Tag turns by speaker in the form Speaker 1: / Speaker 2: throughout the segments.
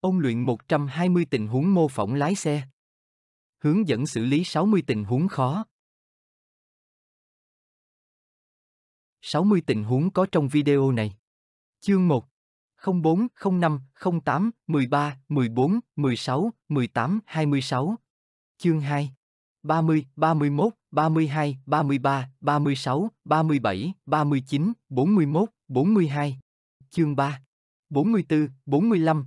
Speaker 1: Ông luyện 120 tình huống mô phỏng lái xe. Hướng dẫn xử lý 60 tình huống khó. 60 tình huống có trong video này.
Speaker 2: Chương 1 04, 05, 08, 13, 14, 16, 18, 26. Chương 2 30, 31, 32, 33, 36, 37, 39, 41, 42. Chương 3 44, 45,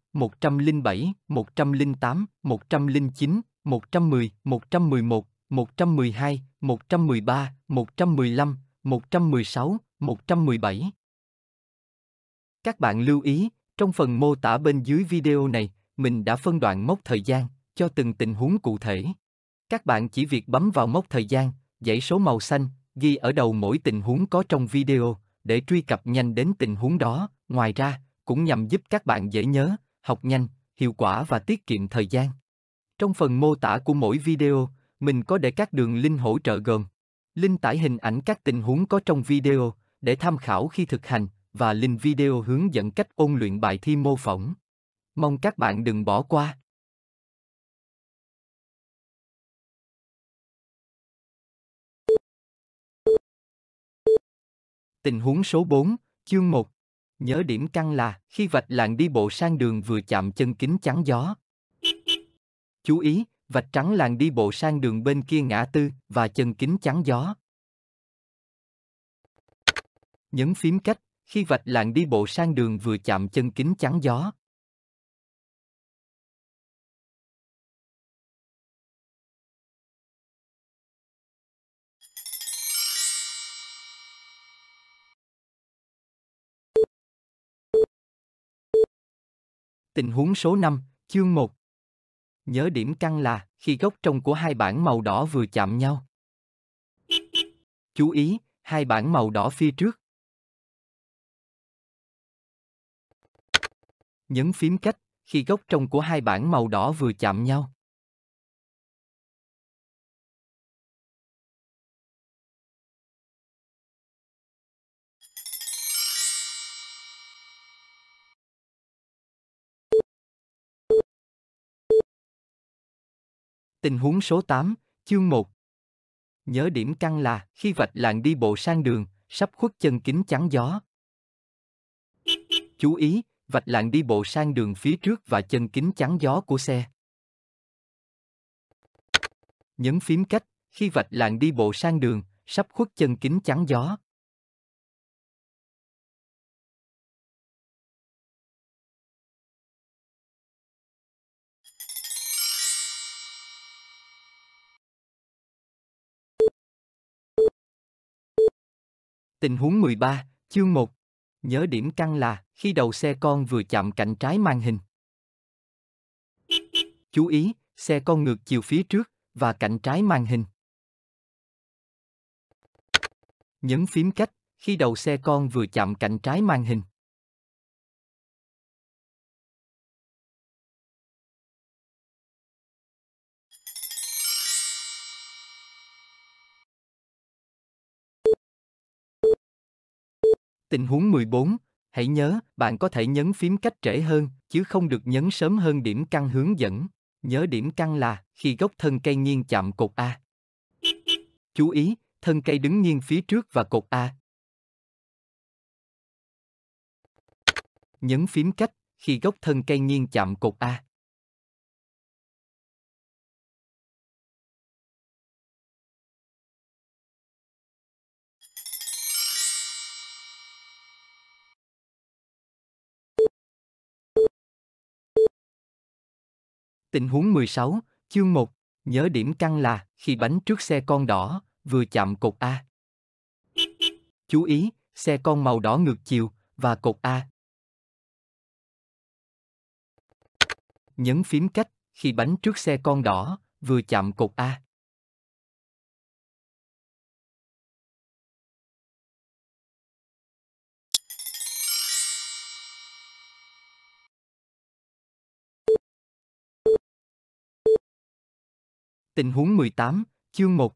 Speaker 2: 107, 108, 109, 110, 111, 112, 113, 115, 116, 117. Các bạn lưu ý, trong phần mô tả bên dưới video này, mình đã phân đoạn mốc thời gian cho từng tình huống cụ thể. Các bạn chỉ việc bấm vào mốc thời gian, dãy số màu xanh, ghi ở đầu mỗi tình huống có trong video để truy cập nhanh đến tình huống đó. Ngoài ra, cũng nhằm giúp các bạn dễ nhớ, học nhanh, hiệu quả và tiết kiệm thời gian. Trong phần mô tả của mỗi video, mình có để các đường link hỗ trợ gồm link tải hình ảnh các tình huống có trong video để tham khảo khi thực hành và link video hướng dẫn cách ôn luyện bài thi mô phỏng. Mong các bạn đừng bỏ qua. Tình huống số 4, chương 1 Nhớ điểm căng là khi vạch làng đi bộ sang đường vừa chạm chân kính chắn gió. Chú ý, vạch trắng làng đi bộ sang đường bên kia ngã tư và chân kính chắn gió. Nhấn phím cách khi vạch làng đi bộ
Speaker 1: sang đường vừa chạm chân kính chắn gió.
Speaker 2: Tình huống số 5, chương 1. Nhớ điểm căng là khi gốc trong của hai bảng màu đỏ vừa chạm nhau. Chú ý, hai bảng màu đỏ phía trước.
Speaker 1: Nhấn phím cách khi gốc trong của hai bảng màu đỏ vừa chạm nhau.
Speaker 2: Tình huống số 8, chương 1 Nhớ điểm căng là khi vạch làng đi bộ sang đường, sắp khuất chân kính chắn gió. Chú ý, vạch làng đi bộ sang đường phía trước và chân kính chắn gió của xe. Nhấn phím cách khi vạch làng đi bộ sang đường,
Speaker 1: sắp khuất chân kính chắn gió.
Speaker 2: Tình huống 13, chương 1. Nhớ điểm căng là khi đầu xe con vừa chạm cạnh trái màn hình. Chú ý, xe con ngược chiều phía trước và cạnh trái màn hình. Nhấn phím cách khi đầu xe con vừa chạm cạnh trái màn hình. Tình huống 14, hãy nhớ, bạn có thể nhấn phím cách trễ hơn, chứ không được nhấn sớm hơn điểm căng hướng dẫn. Nhớ điểm căng là khi gốc thân cây nghiêng chạm cột A. Chú ý, thân cây đứng nghiêng phía trước và cột A.
Speaker 1: Nhấn phím cách khi gốc thân cây nghiêng chạm cột A. Tình huống
Speaker 2: 16, chương 1, nhớ điểm căng là khi bánh trước xe con đỏ, vừa chạm cột A. Chú ý, xe con màu đỏ ngược chiều, và cột A.
Speaker 1: Nhấn phím cách khi bánh trước xe con đỏ, vừa chạm cột A.
Speaker 2: Tình huống 18, chương 1.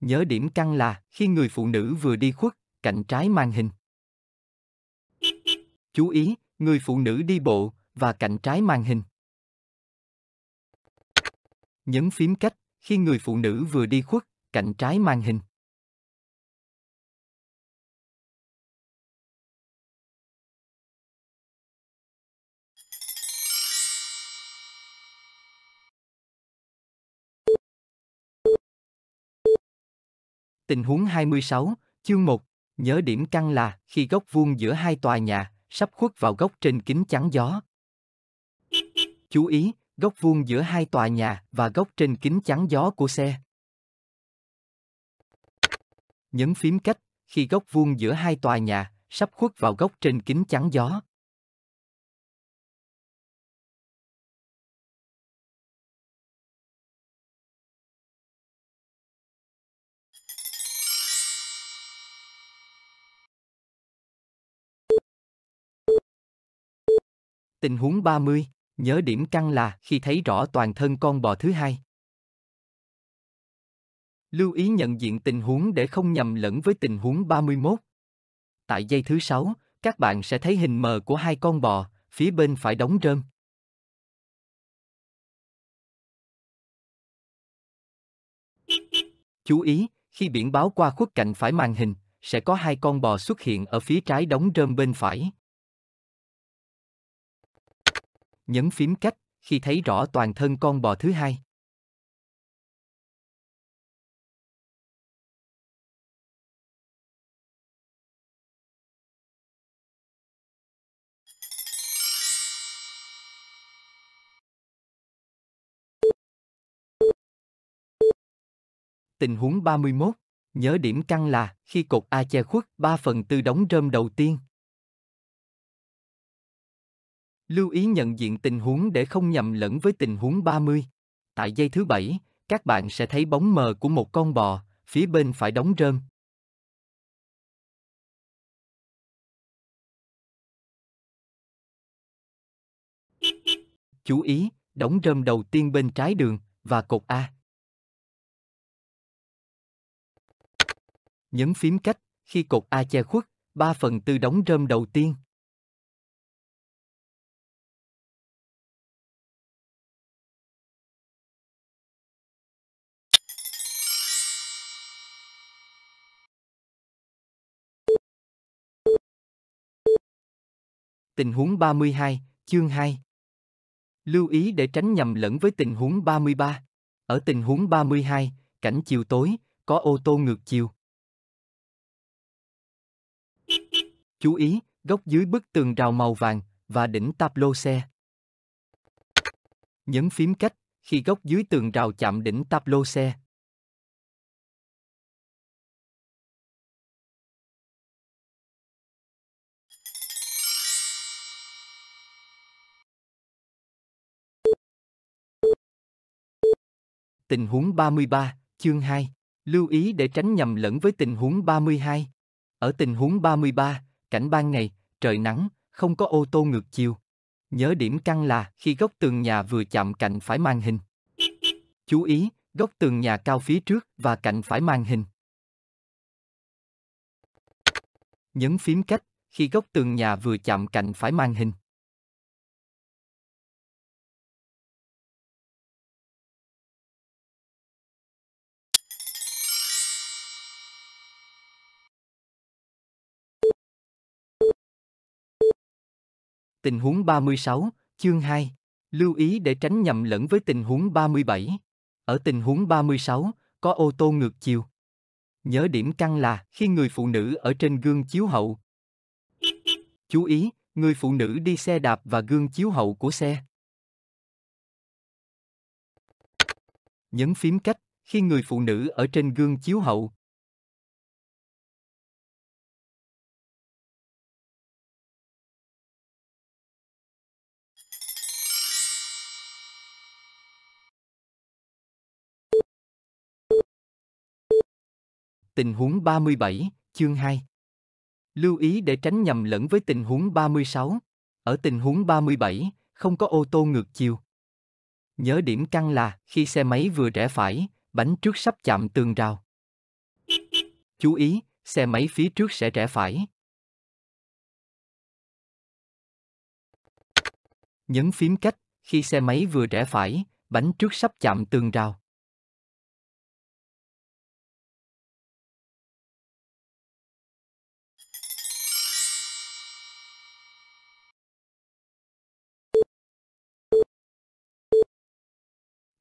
Speaker 2: Nhớ điểm căng là khi người phụ nữ vừa đi khuất, cạnh trái màn hình. Chú ý, người phụ nữ đi bộ và cạnh trái màn hình. Nhấn phím cách khi người phụ nữ vừa đi khuất, cạnh trái màn hình. Tình huống 26, chương 1, nhớ điểm căn là khi góc vuông giữa hai tòa nhà sắp khuất vào góc trên kính chắn gió. Chú ý, góc vuông giữa hai tòa nhà và góc trên kính chắn gió của xe. Nhấn phím cách khi góc vuông giữa hai tòa nhà sắp khuất vào góc trên kính chắn gió. Tình huống 30, nhớ điểm căn là khi thấy rõ toàn thân con bò thứ hai. Lưu ý nhận diện tình huống để không nhầm lẫn với tình huống 31. Tại giây thứ 6, các bạn sẽ thấy hình mờ của hai con bò, phía bên phải đóng rơm. Chú ý, khi biển báo qua khuất cạnh phải màn hình, sẽ có hai con bò xuất hiện ở phía trái đóng rơm bên phải. nhấn phím cách khi thấy rõ toàn thân
Speaker 1: con bò thứ hai. Tình huống 31, nhớ
Speaker 2: điểm căng là khi cột A che khuất 3 phần tư đóng rơm đầu tiên, Lưu ý nhận diện tình huống để không nhầm lẫn với tình huống 30. Tại giây thứ 7, các bạn sẽ thấy bóng mờ của một con bò, phía bên phải đóng
Speaker 1: rơm. Chú ý, đóng rơm đầu tiên bên trái đường và cột A. Nhấn phím cách khi cột A che khuất, 3 phần tư đóng rơm đầu tiên.
Speaker 2: Tình huống 32, chương 2. Lưu ý để tránh nhầm lẫn với tình huống 33. Ở tình huống 32, cảnh chiều tối, có ô tô ngược chiều. Chú ý, góc dưới bức tường rào màu vàng và đỉnh táp lô xe. Nhấn phím cách khi góc dưới tường rào chạm đỉnh táp lô xe, Tình huống 33, chương 2. Lưu ý để tránh nhầm lẫn với tình huống 32. Ở tình huống 33, cảnh ban ngày, trời nắng, không có ô tô ngược chiều. Nhớ điểm căng là khi góc tường nhà vừa chạm cạnh phải màn hình. Chú ý, góc tường nhà cao phía trước và cạnh phải màn hình. Nhấn phím cách khi góc tường nhà vừa chạm
Speaker 1: cạnh phải màn hình.
Speaker 2: Tình huống 36, chương 2. Lưu ý để tránh nhầm lẫn với tình huống 37. Ở tình huống 36, có ô tô ngược chiều. Nhớ điểm căng là khi người phụ nữ ở trên gương chiếu hậu. Chú ý, người phụ nữ đi xe đạp và gương chiếu hậu của xe. Nhấn phím cách khi người phụ nữ ở trên gương chiếu hậu. Tình huống 37, chương 2. Lưu ý để tránh nhầm lẫn với tình huống 36. Ở tình huống 37, không có ô tô ngược chiều. Nhớ điểm căng là khi xe máy vừa rẽ phải, bánh trước sắp chạm tường rào. Chú ý, xe máy phía trước sẽ rẽ phải.
Speaker 1: Nhấn phím cách, khi xe máy vừa rẽ phải, bánh trước sắp chạm tường rào.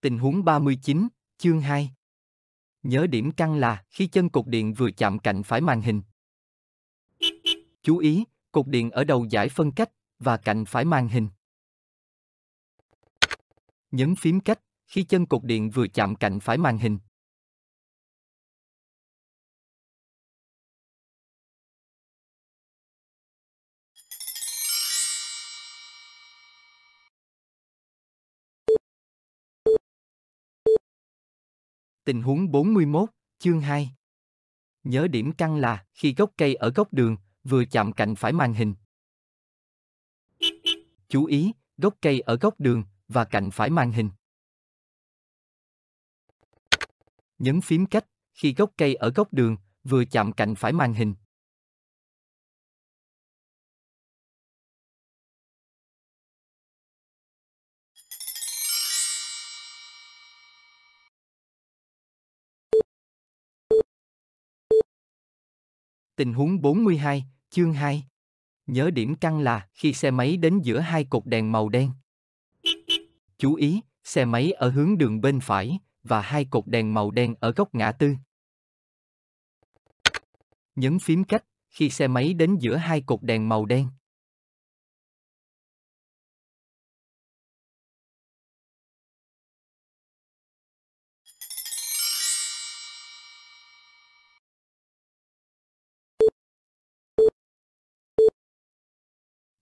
Speaker 2: Tình huống 39, chương 2. Nhớ điểm căng là khi chân cột điện vừa chạm cạnh phải màn hình. Chú ý, cột điện ở đầu giải phân cách và cạnh phải màn hình. Nhấn phím cách
Speaker 1: khi chân cột điện vừa chạm cạnh phải màn hình.
Speaker 2: Tình huống 41, chương 2. Nhớ điểm căng là khi gốc cây ở góc đường vừa chạm cạnh phải màn hình. Chú ý, gốc cây ở góc đường và cạnh phải màn hình. Nhấn phím cách khi gốc cây ở góc đường
Speaker 1: vừa chạm cạnh phải màn hình.
Speaker 2: Tình huống 42, chương 2. Nhớ điểm căng là khi xe máy đến giữa hai cột đèn màu đen. Chú ý, xe máy ở hướng đường bên phải và hai cột đèn màu đen ở góc ngã tư. Nhấn phím cách khi xe máy đến giữa hai cột đèn màu đen.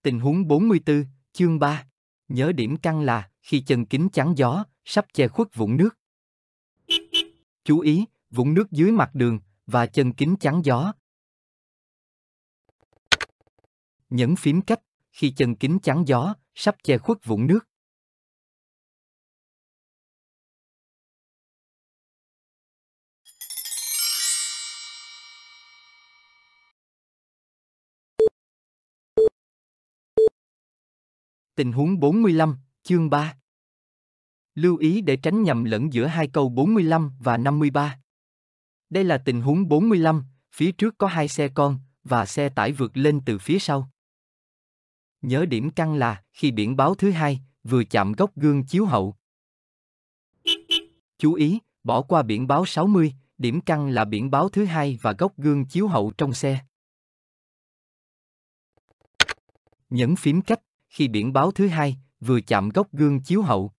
Speaker 2: Tình huống 44, chương 3. Nhớ điểm căng là khi chân kính chắn gió, sắp che khuất vũng nước. Chú ý, vũng nước dưới mặt đường và chân kính chắn gió. Nhấn phím cách
Speaker 1: khi chân kính chắn gió, sắp che khuất vũng nước.
Speaker 2: Tình huống 45, chương 3. Lưu ý để tránh nhầm lẫn giữa hai câu 45 và 53. Đây là tình huống 45, phía trước có hai xe con và xe tải vượt lên từ phía sau. Nhớ điểm căng là khi biển báo thứ hai vừa chạm góc gương chiếu hậu. Chú ý, bỏ qua biển báo 60, điểm căng là biển báo thứ hai và góc gương chiếu hậu trong xe. Nhấn phím cách khi biển báo thứ hai vừa chạm góc gương chiếu hậu.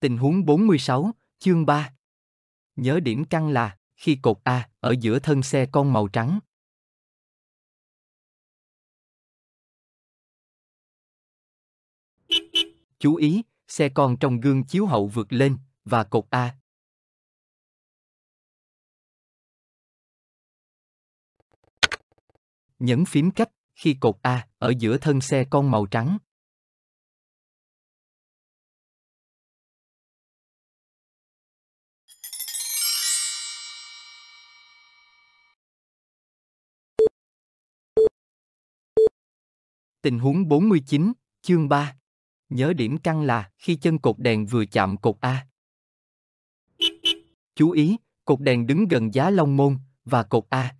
Speaker 2: Tình huống 46, chương 3. Nhớ điểm căng là khi cột A ở giữa thân xe con màu trắng
Speaker 1: chú ý, xe con trong gương chiếu hậu vượt lên, và cột A. Nhấn phím cách khi cột A ở giữa thân xe con màu trắng.
Speaker 2: Tình huống 49, chương 3 Nhớ điểm căng là khi chân cột đèn vừa chạm cột A. Chú ý, cột đèn đứng gần giá long môn và cột A.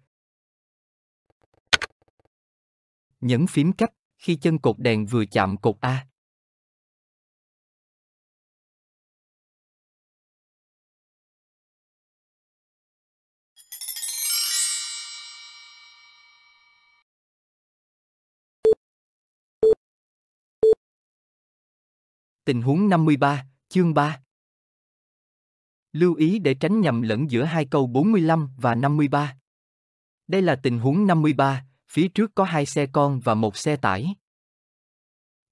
Speaker 2: Nhấn phím cách khi chân cột đèn vừa chạm cột A. Tình huống 53, chương 3 Lưu ý để tránh nhầm lẫn giữa hai câu 45 và 53. Đây là tình huống 53, phía trước có hai xe con và một xe tải.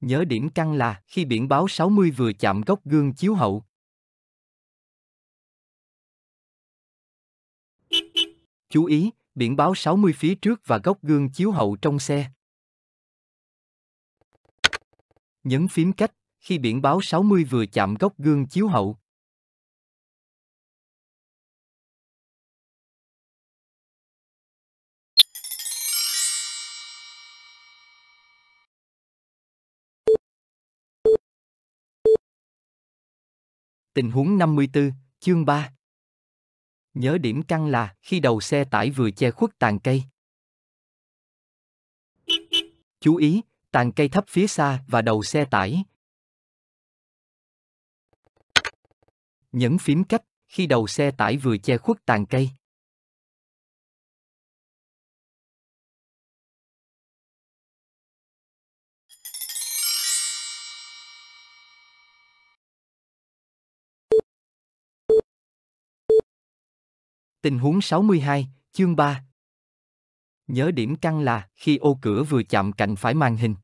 Speaker 2: Nhớ điểm căng là khi biển báo 60 vừa chạm góc gương chiếu hậu.
Speaker 1: Chú ý, biển báo 60 phía trước
Speaker 2: và góc gương chiếu hậu trong xe. Nhấn phím cách khi biển báo 60 vừa chạm góc gương chiếu hậu.
Speaker 1: Tình huống 54, chương
Speaker 2: 3 Nhớ điểm căng là khi đầu xe tải vừa che khuất tàn cây. Chú ý, tàn cây thấp phía xa và đầu xe
Speaker 1: tải, nhấn phím cách, khi đầu xe tải vừa che khuất tàn cây. Tình huống 62, chương 3 Nhớ điểm căng là khi ô cửa vừa chạm cạnh phải màn hình,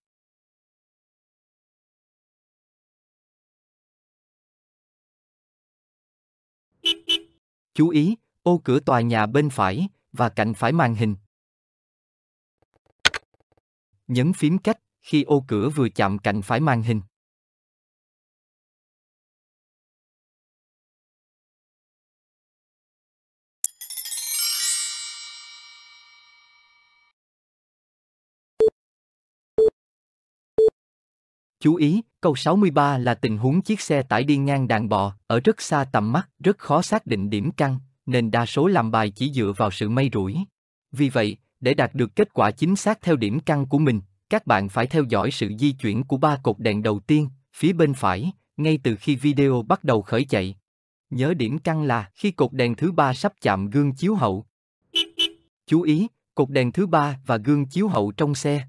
Speaker 2: Chú ý, ô cửa tòa nhà bên phải và cạnh phải màn hình. Nhấn phím cách khi ô cửa vừa chạm cạnh phải màn hình. Chú ý, câu 63 là tình huống chiếc xe tải đi ngang đàn bò, ở rất xa tầm mắt, rất khó xác định điểm căng, nên đa số làm bài chỉ dựa vào sự may rủi. Vì vậy, để đạt được kết quả chính xác theo điểm căng của mình, các bạn phải theo dõi sự di chuyển của ba cột đèn đầu tiên, phía bên phải, ngay từ khi video bắt đầu khởi chạy. Nhớ điểm căng là khi cột đèn thứ ba sắp chạm gương chiếu hậu. Chú ý, cột đèn thứ ba và gương chiếu hậu trong xe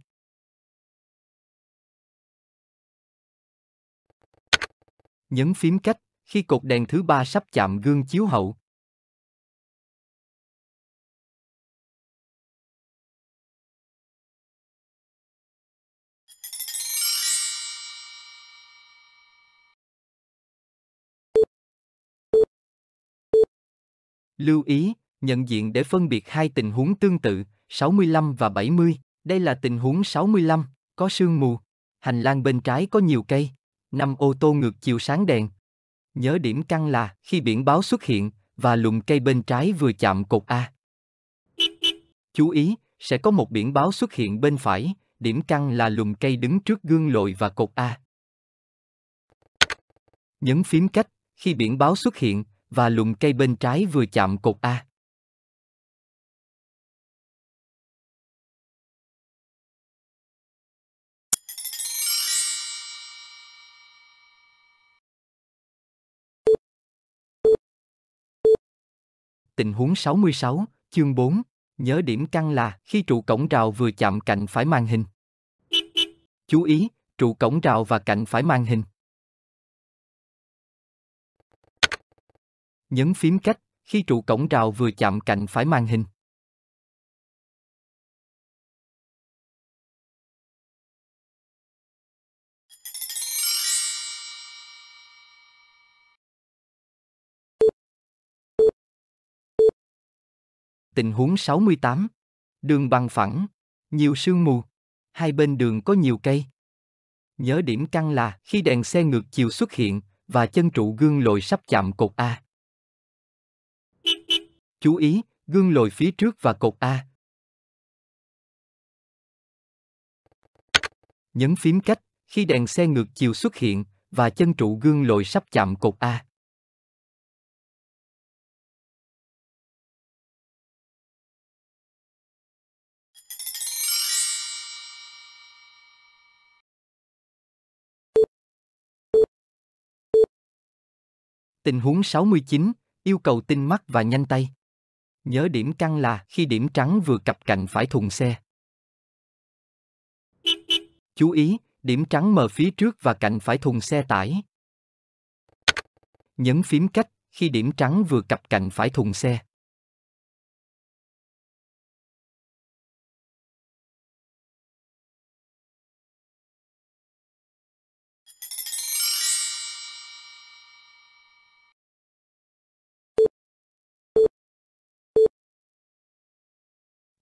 Speaker 1: nhấn phím cách khi cột đèn thứ ba sắp chạm gương chiếu hậu.
Speaker 2: Lưu ý, nhận diện để phân biệt hai tình huống tương tự, 65 và 70. Đây là tình huống 65, có sương mù. Hành lang bên trái có nhiều cây, năm ô tô ngược chiều sáng đèn. Nhớ điểm căng là khi biển báo xuất hiện và lùm cây bên trái vừa chạm cột A. Chú ý, sẽ có một biển báo xuất hiện bên phải, điểm căng là lùm cây đứng trước gương lội và cột A. Nhấn phím cách khi biển báo xuất hiện và lùm
Speaker 1: cây bên trái vừa chạm cột A.
Speaker 2: tình huống 66, chương 4, nhớ điểm căng là khi trụ cổng rào vừa chạm cạnh phải màn hình. Chú ý, trụ cổng rào và cạnh phải màn hình. Nhấn
Speaker 1: phím cách khi trụ cổng rào vừa chạm cạnh phải màn hình.
Speaker 2: Tình huống 68. Đường bằng phẳng, nhiều sương mù, hai bên đường có nhiều cây. Nhớ điểm căng là khi đèn xe ngược chiều xuất hiện và chân trụ gương lồi sắp chạm cột A. Chú ý, gương lồi phía trước và cột A.
Speaker 1: Nhấn phím cách khi đèn xe ngược chiều xuất hiện và chân trụ gương lồi sắp chạm cột A.
Speaker 2: Tình huống 69, yêu cầu tinh mắt và nhanh tay. Nhớ điểm căng là khi điểm trắng vừa cặp cạnh phải thùng xe. Chú ý, điểm trắng mờ phía trước và cạnh phải thùng xe tải. Nhấn phím cách khi điểm trắng vừa
Speaker 1: cặp cạnh phải thùng xe.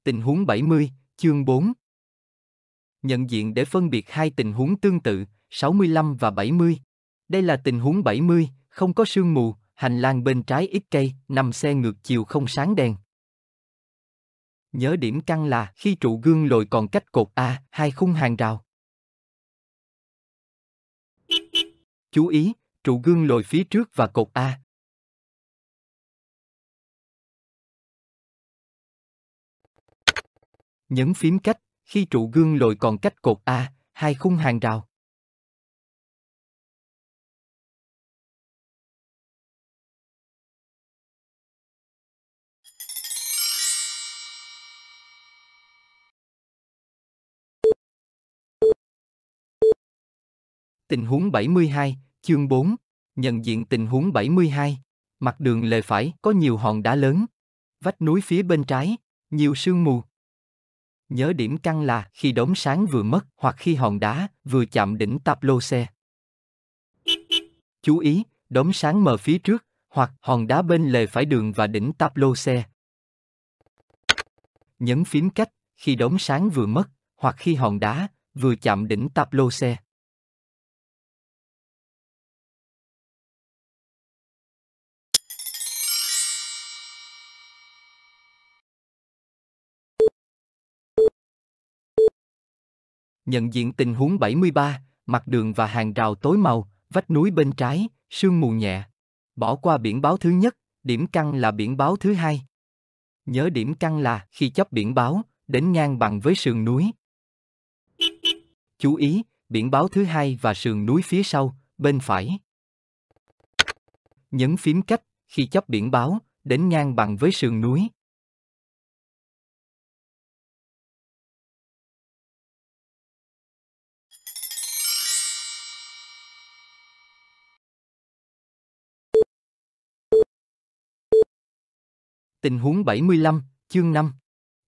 Speaker 1: Tình huống 70,
Speaker 2: chương 4 Nhận diện để phân biệt hai tình huống tương tự, 65 và 70. Đây là tình huống 70, không có sương mù, hành lang bên trái ít cây, nằm xe ngược chiều không sáng đèn. Nhớ điểm căng là khi trụ gương lồi còn cách cột A, hai khung hàng rào.
Speaker 1: Chú ý, trụ gương lồi phía trước và cột A, nhấn phím cách, khi trụ gương lồi còn cách cột A, hai khung hàng rào. Tình
Speaker 2: huống 72, chương 4, nhận diện tình huống 72. Mặt đường lề phải có nhiều hòn đá lớn, vách núi phía bên trái, nhiều sương mù, Nhớ điểm căng là khi đốm sáng vừa mất hoặc khi hòn đá vừa chạm đỉnh tập lô xe. Chú ý, đốm sáng mờ phía trước hoặc hòn đá bên lề phải đường và đỉnh tập lô xe. Nhấn phím cách khi đốm sáng vừa mất hoặc khi hòn đá vừa chạm đỉnh tập lô xe. Nhận diện tình huống 73, mặt đường và hàng rào tối màu, vách núi bên trái, sương mù nhẹ. Bỏ qua biển báo thứ nhất, điểm căng là biển báo thứ hai. Nhớ điểm căng là khi chấp biển báo, đến ngang bằng với sườn núi. Chú ý, biển báo thứ hai và sườn núi phía sau, bên phải. Nhấn phím cách khi chấp biển
Speaker 1: báo, đến ngang bằng với sườn núi.
Speaker 2: Tình huống 75, chương 5.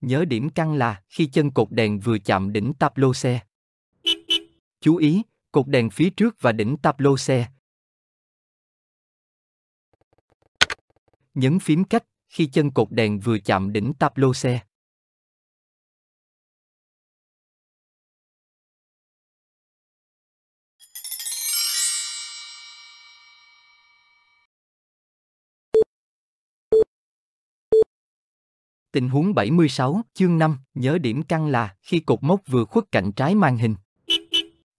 Speaker 2: Nhớ điểm căng là khi chân cột đèn vừa chạm đỉnh táp lô xe. Chú ý, cột đèn phía trước và đỉnh táp lô xe.
Speaker 1: Nhấn phím cách khi chân cột đèn vừa chạm đỉnh táp lô xe.
Speaker 2: Tình huống 76, chương 5, nhớ điểm căng là khi cột mốc vừa khuất cạnh trái màn hình.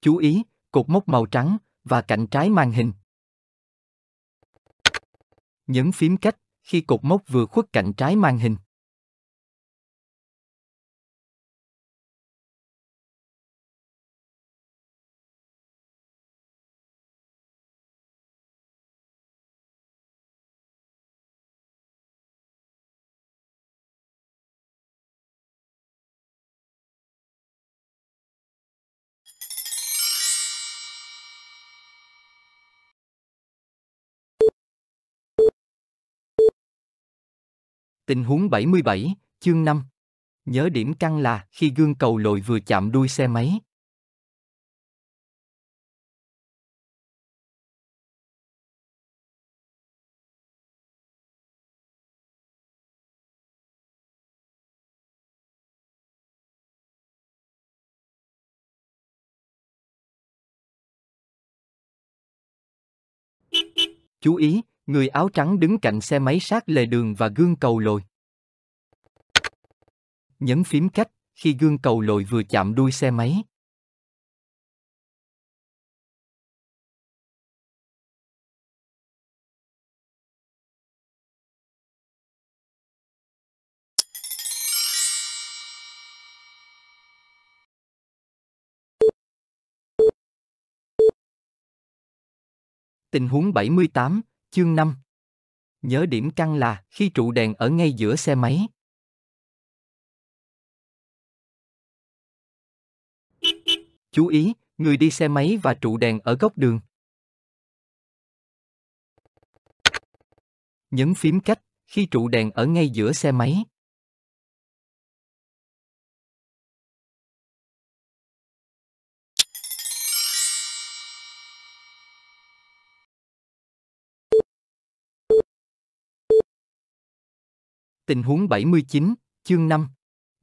Speaker 2: Chú ý, cột mốc màu trắng và cạnh trái màn hình. Nhấn phím cách
Speaker 1: khi cột mốc vừa khuất cạnh trái màn hình. Tình huống 77, chương 5. Nhớ điểm căng là khi gương cầu lội vừa chạm đuôi xe máy.
Speaker 2: Chú ý, người áo trắng đứng cạnh xe máy sát lề đường và gương cầu lồi. Nhấn phím cách khi
Speaker 1: gương cầu lồi vừa chạm đuôi xe máy. Tình huống 78, Chương 5 Nhớ điểm căn là khi trụ đèn ở ngay giữa xe máy. Chú ý, người đi xe máy và trụ đèn ở góc đường. Nhấn phím cách khi trụ đèn ở ngay giữa xe máy. Tình huống 79, chương 5.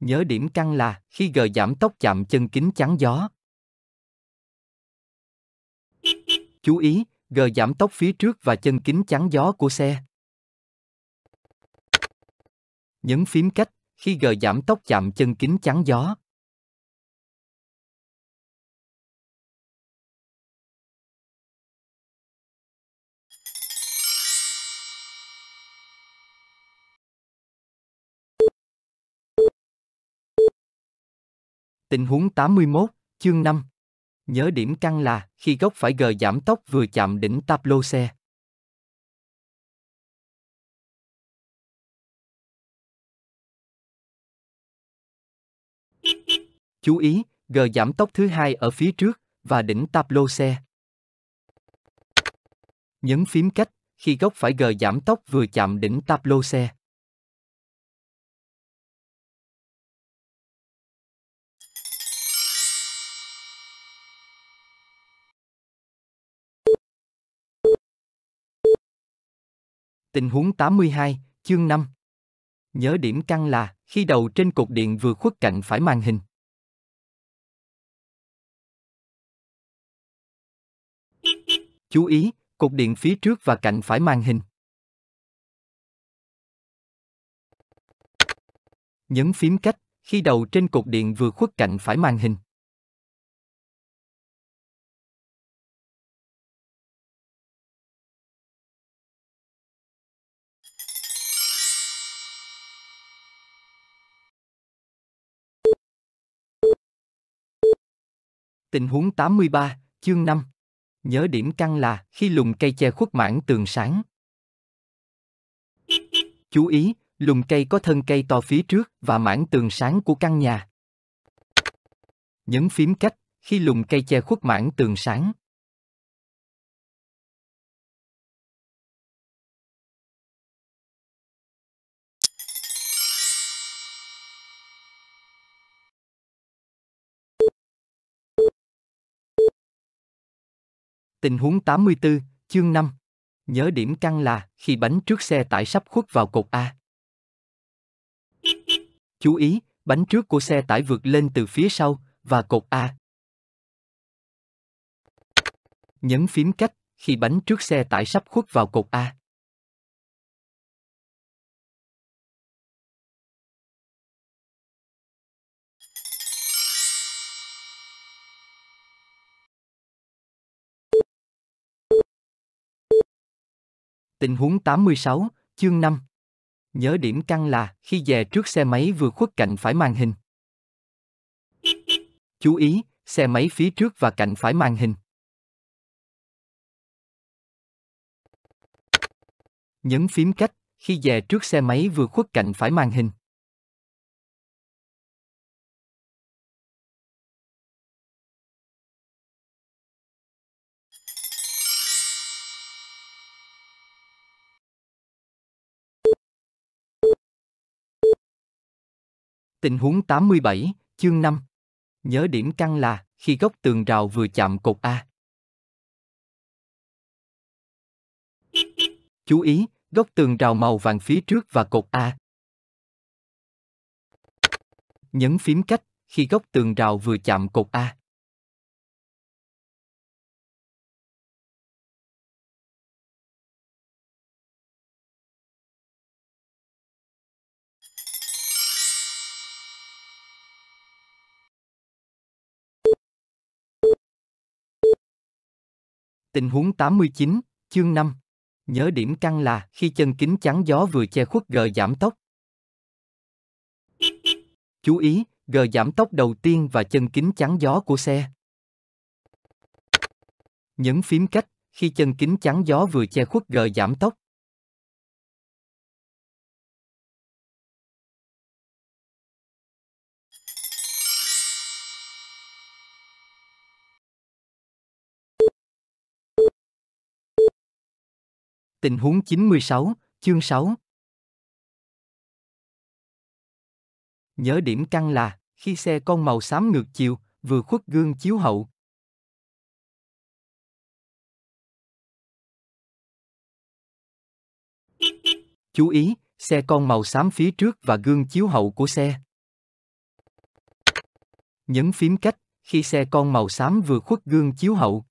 Speaker 1: Nhớ điểm căn là
Speaker 2: khi gờ giảm tốc chạm chân kính chắn gió. Chú ý, gờ giảm tốc phía trước và chân kính chắn gió của xe. Nhấn phím cách khi gờ giảm tốc chạm chân kính chắn gió. Tình huống 81, chương 5. Nhớ điểm căng là khi gốc phải gờ giảm tốc vừa chạm đỉnh táp lô xe. Chú ý, gờ giảm tốc thứ hai ở phía trước và đỉnh táp lô xe. Nhấn phím cách khi gốc phải gờ giảm tốc vừa chạm đỉnh
Speaker 1: táp lô xe.
Speaker 2: Tình huống 82, chương 5. Nhớ điểm căng là khi đầu trên cột điện vừa khuất cạnh phải màn
Speaker 1: hình. Chú ý, cột điện phía trước và cạnh phải màn hình. Nhấn phím cách khi đầu trên cột điện vừa khuất cạnh phải màn hình.
Speaker 2: Tình huống 83, chương 5. Nhớ điểm căng là khi lùm cây che khuất mảng tường sáng. Chú ý, lùm cây có thân cây to phía trước và mảng tường sáng của căn nhà. Nhấn phím cách khi lùm cây che khuất mảng tường sáng. Tình huống 84, chương 5. Nhớ điểm căng là khi bánh trước xe tải sắp khuất vào cột A. Chú ý, bánh trước của xe tải vượt
Speaker 1: lên từ phía sau và cột A. Nhấn phím cách khi bánh trước xe tải sắp khuất vào cột A.
Speaker 2: Tình huống 86, chương 5. Nhớ điểm căng là khi dè trước xe máy vừa khuất cạnh phải màn hình. Chú ý, xe máy phía trước và cạnh phải màn hình.
Speaker 1: Nhấn phím cách khi dè trước xe máy vừa khuất cạnh phải màn hình.
Speaker 2: Tình huống 87, chương 5. Nhớ điểm căng là khi góc tường rào vừa chạm cột A. Chú ý, góc tường rào màu vàng
Speaker 1: phía trước và cột A. Nhấn phím cách khi góc tường rào vừa chạm cột A.
Speaker 2: Tình huống 89, chương 5. Nhớ điểm căng là khi chân kính chắn gió vừa che khuất gờ giảm tốc. Chú ý, gờ giảm tốc đầu tiên và chân kính chắn gió của xe. Nhấn phím cách khi chân kính chắn gió vừa che khuất gờ giảm tốc.
Speaker 1: Tình huống 96, chương 6. Nhớ điểm căng là, khi xe con màu xám ngược chiều, vừa khuất gương chiếu hậu. Chú ý,
Speaker 2: xe con màu xám phía trước và gương chiếu hậu của xe. Nhấn phím cách, khi xe con màu xám vừa khuất gương chiếu hậu.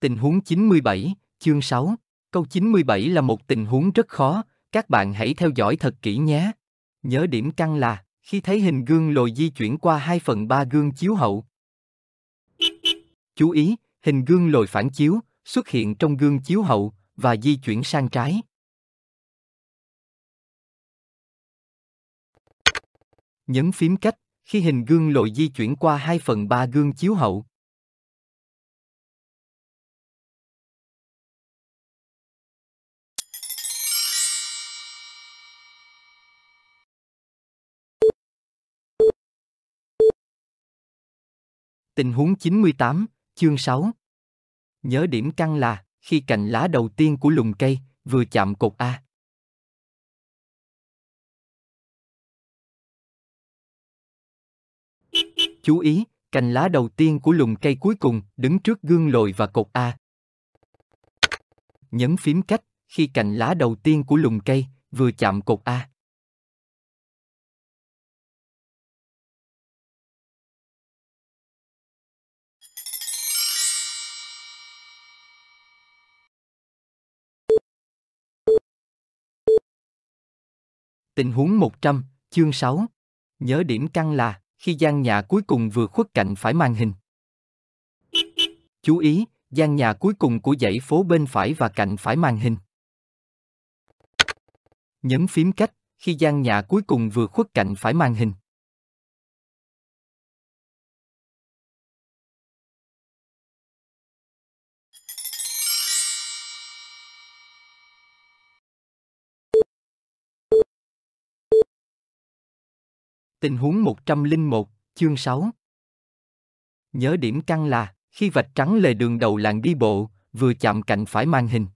Speaker 2: Tình huống 97, chương 6, câu 97 là một tình huống rất khó, các bạn hãy theo dõi thật kỹ nhé. Nhớ điểm căng là, khi thấy hình gương lồi di chuyển qua 2 phần 3 gương chiếu hậu. Chú ý, hình gương lồi phản chiếu, xuất hiện trong gương chiếu hậu và di
Speaker 1: chuyển sang trái. Nhấn phím cách khi hình gương lồi di chuyển qua 2 phần 3 gương chiếu hậu.
Speaker 2: Tình huống 98, chương 6. Nhớ điểm căng là khi cành lá đầu tiên của lùm
Speaker 1: cây vừa chạm cột A.
Speaker 2: Chú ý, cành lá đầu tiên của lùm cây cuối cùng đứng trước gương lồi và cột A. Nhấn phím cách khi cành lá đầu tiên của lùm cây vừa chạm cột A. Tình huống 100, chương 6. Nhớ điểm căng là khi gian nhà cuối cùng vừa khuất cạnh phải màn hình. Chú ý, gian nhà cuối cùng của dãy phố bên phải và cạnh phải màn hình. Nhấn phím cách khi gian nhà cuối cùng vừa khuất
Speaker 1: cạnh phải màn hình.
Speaker 2: Tình huống 101, chương 6 Nhớ điểm căng là, khi vạch trắng lề đường đầu làng đi bộ, vừa chạm cạnh phải màn hình.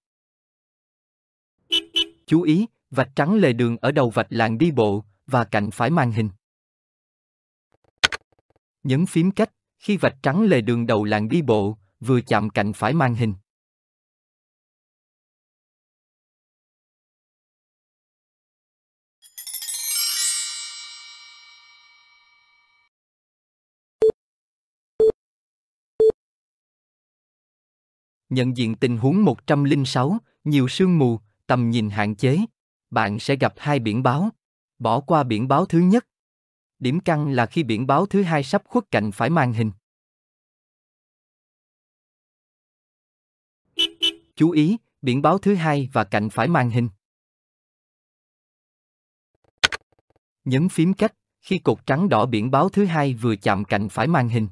Speaker 2: Chú ý, vạch trắng lề đường ở đầu vạch làng đi bộ, và cạnh phải màn hình. Nhấn phím cách, khi vạch trắng lề đường
Speaker 1: đầu làng đi bộ, vừa chạm cạnh phải màn hình.
Speaker 2: Nhận diện tình huống 106, nhiều sương mù, tầm nhìn hạn chế. Bạn sẽ gặp hai biển báo. Bỏ qua biển báo thứ nhất. Điểm căng là khi biển báo thứ hai sắp khuất cạnh phải màn hình.
Speaker 1: Chú ý, biển báo thứ hai và cạnh phải màn hình. Nhấn phím cách khi cột trắng đỏ biển báo thứ hai vừa chạm cạnh phải màn hình.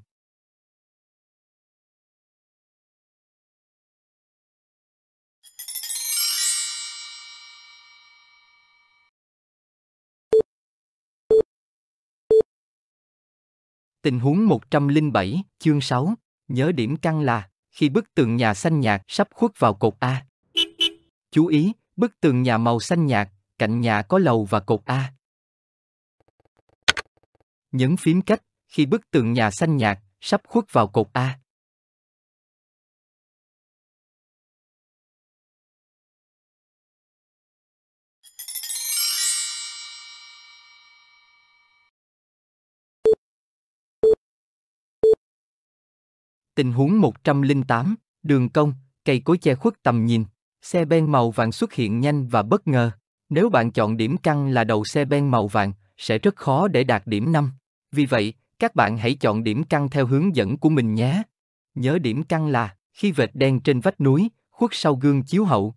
Speaker 2: Tình huống 107, chương 6, nhớ điểm căn là, khi bức tường nhà xanh nhạt sắp khuất vào cột A. Chú ý, bức tường nhà màu xanh nhạt, cạnh nhà có lầu và cột A. Nhấn phím cách, khi bức tường nhà xanh nhạt sắp khuất vào cột A. Tình huống 108, đường cong, cây cối che khuất tầm nhìn, xe ben màu vàng xuất hiện nhanh và bất ngờ. Nếu bạn chọn điểm căng là đầu xe ben màu vàng, sẽ rất khó để đạt điểm 5. Vì vậy, các bạn hãy chọn điểm căng theo hướng dẫn của mình nhé. Nhớ điểm căng là khi vệt đen trên vách núi khuất sau gương chiếu hậu.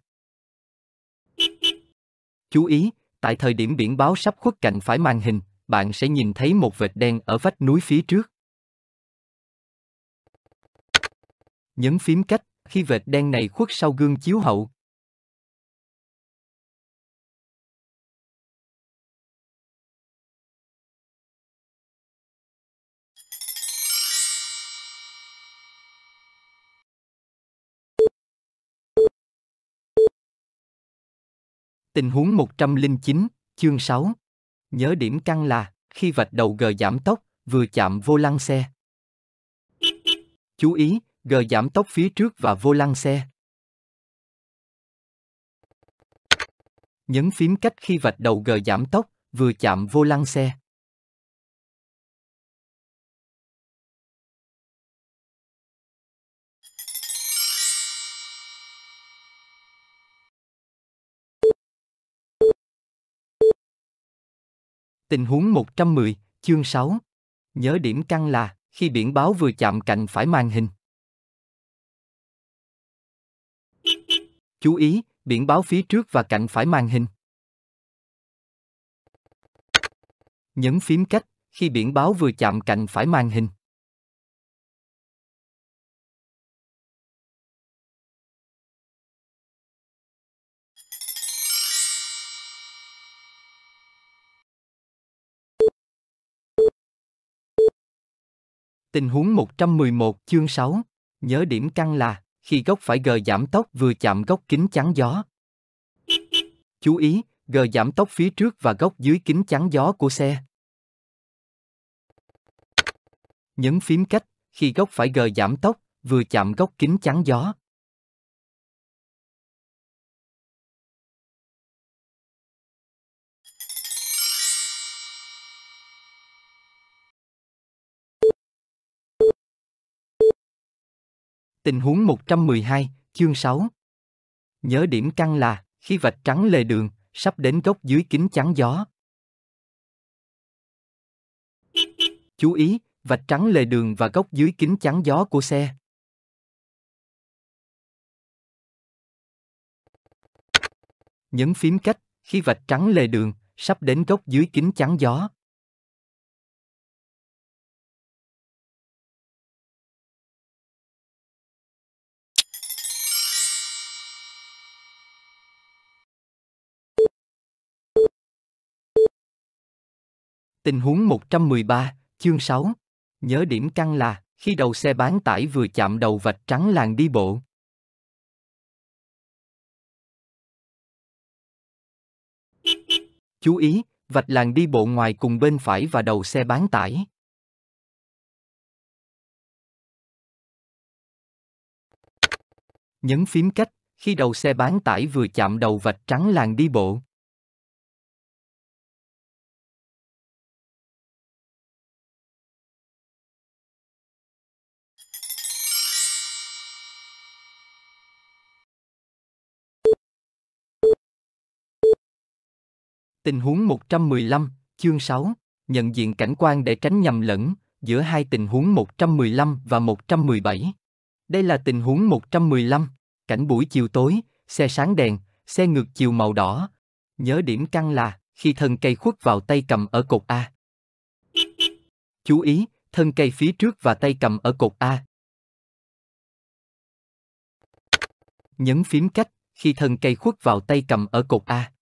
Speaker 2: Chú ý, tại thời điểm biển báo sắp khuất cạnh phải màn hình, bạn sẽ nhìn thấy một vệt đen ở vách núi phía trước. nhấn phím cách khi vệt đen này khuất sau gương chiếu hậu. Tình huống 109, chương 6. Nhớ điểm căng là khi vạch đầu gờ giảm tốc, vừa chạm vô lăng xe. Chú ý, gờ giảm tốc phía trước và vô lăng xe. Nhấn phím cách khi vạch đầu gờ giảm tốc, vừa chạm vô lăng xe. Tình huống 110, chương 6. Nhớ điểm căng là khi biển báo vừa chạm cạnh phải màn hình. Chú ý, biển báo
Speaker 1: phía trước và cạnh phải màn hình. Nhấn phím cách khi biển báo vừa chạm cạnh phải màn hình.
Speaker 2: Tình huống 111 chương 6, nhớ điểm căng là khi gốc phải gờ giảm tốc vừa chạm gốc kính chắn gió. Chú ý, gờ giảm tốc phía trước và gốc dưới kính chắn gió của xe. Nhấn phím cách, khi gốc phải gờ giảm
Speaker 1: tốc, vừa chạm gốc kính chắn gió.
Speaker 2: Tình huống 112, chương 6. Nhớ điểm căng là, khi vạch trắng lề đường, sắp đến gốc dưới kính chắn gió. Chú ý, vạch trắng lề đường và gốc dưới kính chắn gió của xe.
Speaker 1: Nhấn phím cách, khi vạch trắng lề đường, sắp đến gốc dưới kính chắn gió.
Speaker 2: Tình huống 113, chương 6. Nhớ điểm căn là khi đầu xe bán tải vừa chạm đầu vạch trắng làng đi bộ.
Speaker 1: Chú ý, vạch làng đi bộ ngoài cùng bên phải và đầu xe bán tải. Nhấn phím cách khi đầu xe bán tải vừa chạm đầu vạch trắng làng đi bộ.
Speaker 2: Tình huống 115, chương 6, nhận diện cảnh quan để tránh nhầm lẫn giữa hai tình huống 115 và 117. Đây là tình huống 115, cảnh buổi chiều tối, xe sáng đèn, xe ngược chiều màu đỏ. Nhớ điểm căng là khi thân cây khuất vào tay cầm ở cột A. Chú ý, thân cây phía trước và tay cầm ở cột A.
Speaker 1: Nhấn phím cách khi thân cây khuất vào tay cầm ở cột A.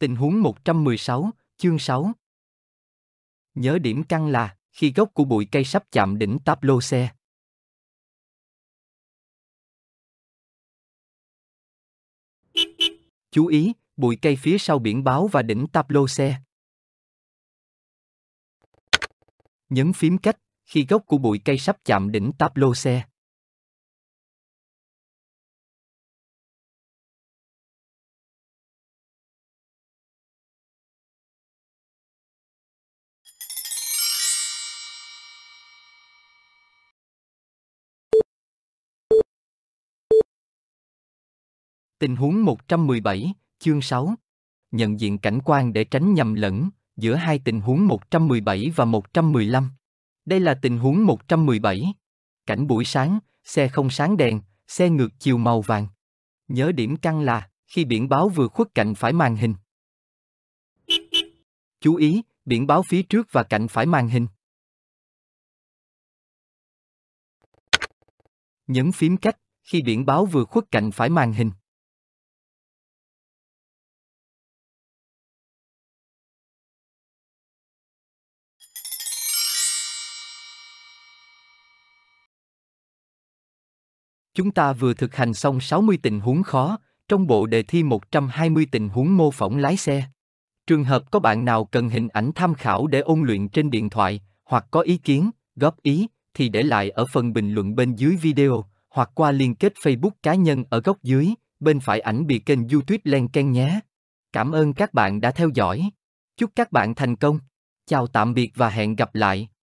Speaker 2: Tình huống 116, chương 6. Nhớ điểm căng là khi gốc của bụi cây sắp chạm đỉnh táp lô xe. Chú ý, bụi cây phía sau biển báo và đỉnh táp lô xe. Nhấn phím cách khi gốc của bụi cây sắp chạm đỉnh táp lô xe. Tình huống 117, chương 6. Nhận diện cảnh quan để tránh nhầm lẫn giữa hai tình huống 117 và 115. Đây là tình huống 117. Cảnh buổi sáng, xe không sáng đèn, xe ngược chiều màu vàng. Nhớ điểm căng là khi biển báo vừa khuất cạnh phải màn hình. Chú ý, biển báo phía trước và cạnh
Speaker 1: phải màn hình. Nhấn phím cách khi biển báo vừa khuất cạnh phải màn hình.
Speaker 2: Chúng ta vừa thực hành xong 60 tình huống khó, trong bộ đề thi 120 tình huống mô phỏng lái xe. Trường hợp có bạn nào cần hình ảnh tham khảo để ôn luyện trên điện thoại, hoặc có ý kiến, góp ý, thì để lại ở phần bình luận bên dưới video, hoặc qua liên kết Facebook cá nhân ở góc dưới, bên phải ảnh bị kênh YouTube len ken nhé. Cảm ơn các bạn đã theo dõi. Chúc các bạn thành công. Chào tạm biệt
Speaker 1: và hẹn gặp lại.